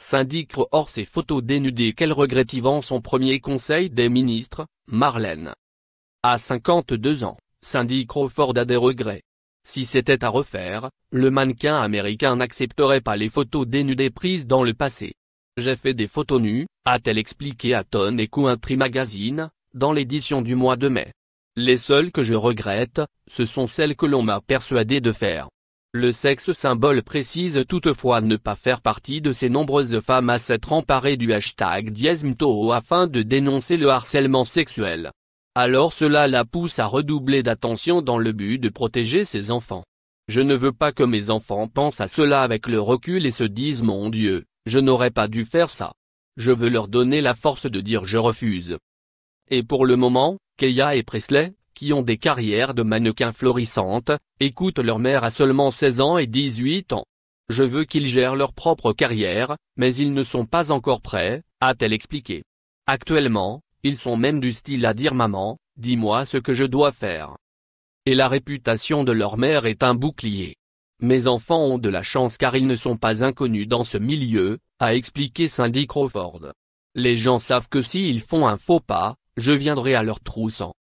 Syndic hors ses photos dénudées qu'elle regrette son premier conseil des ministres, Marlène. À 52 ans, Cindy Crawford a des regrets. Si c'était à refaire, le mannequin américain n'accepterait pas les photos dénudées prises dans le passé. J'ai fait des photos nues, a-t-elle expliqué à Tone et Country Magazine, dans l'édition du mois de mai. Les seules que je regrette, ce sont celles que l'on m'a persuadé de faire. Le sexe symbole précise toutefois ne pas faire partie de ces nombreuses femmes à s'être emparées du hashtag Diezmto afin de dénoncer le harcèlement sexuel. Alors cela la pousse à redoubler d'attention dans le but de protéger ses enfants. Je ne veux pas que mes enfants pensent à cela avec le recul et se disent mon Dieu, je n'aurais pas dû faire ça. Je veux leur donner la force de dire je refuse. Et pour le moment, Keia et Presley, qui ont des carrières de mannequins florissantes, écoutent leur mère à seulement 16 ans et 18 ans. Je veux qu'ils gèrent leur propre carrière, mais ils ne sont pas encore prêts, a-t-elle expliqué. Actuellement, ils sont même du style à dire maman, dis-moi ce que je dois faire. Et la réputation de leur mère est un bouclier. Mes enfants ont de la chance car ils ne sont pas inconnus dans ce milieu, a expliqué Cindy Crawford. Les gens savent que s'ils font un faux pas, je viendrai à leur troussant.